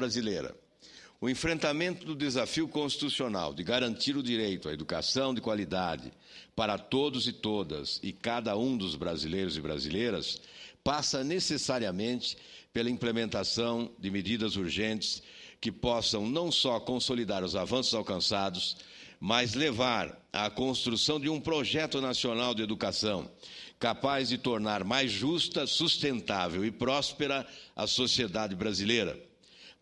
brasileira. O enfrentamento do desafio constitucional de garantir o direito à educação de qualidade para todos e todas e cada um dos brasileiros e brasileiras passa necessariamente pela implementação de medidas urgentes que possam não só consolidar os avanços alcançados, mas levar à construção de um projeto nacional de educação capaz de tornar mais justa, sustentável e próspera a sociedade brasileira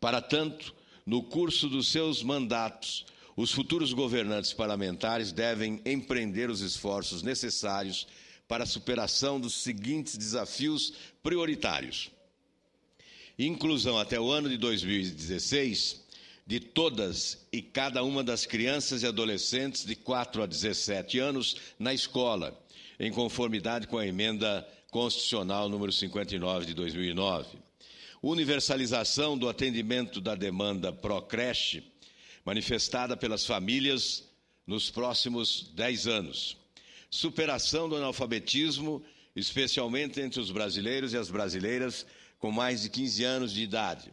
para tanto, no curso dos seus mandatos, os futuros governantes parlamentares devem empreender os esforços necessários para a superação dos seguintes desafios prioritários: inclusão até o ano de 2016 de todas e cada uma das crianças e adolescentes de 4 a 17 anos na escola, em conformidade com a emenda constitucional número 59 de 2009 universalização do atendimento da demanda pró-creche, manifestada pelas famílias nos próximos 10 anos. Superação do analfabetismo, especialmente entre os brasileiros e as brasileiras com mais de 15 anos de idade.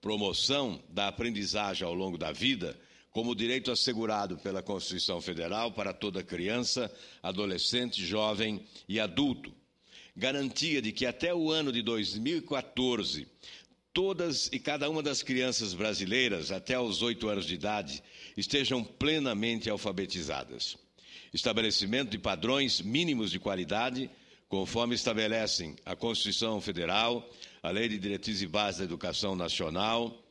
Promoção da aprendizagem ao longo da vida como direito assegurado pela Constituição Federal para toda criança, adolescente, jovem e adulto garantia de que até o ano de 2014, todas e cada uma das crianças brasileiras até os oito anos de idade estejam plenamente alfabetizadas. Estabelecimento de padrões mínimos de qualidade, conforme estabelecem a Constituição Federal, a Lei de Diretrizes e Bases da Educação Nacional,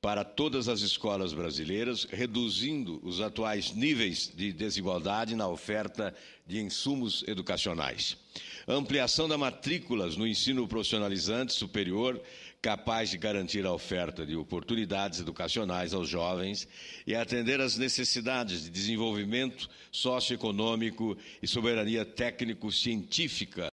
para todas as escolas brasileiras, reduzindo os atuais níveis de desigualdade na oferta de insumos educacionais. Ampliação da matrículas no ensino profissionalizante superior, capaz de garantir a oferta de oportunidades educacionais aos jovens e atender às necessidades de desenvolvimento socioeconômico e soberania técnico-científica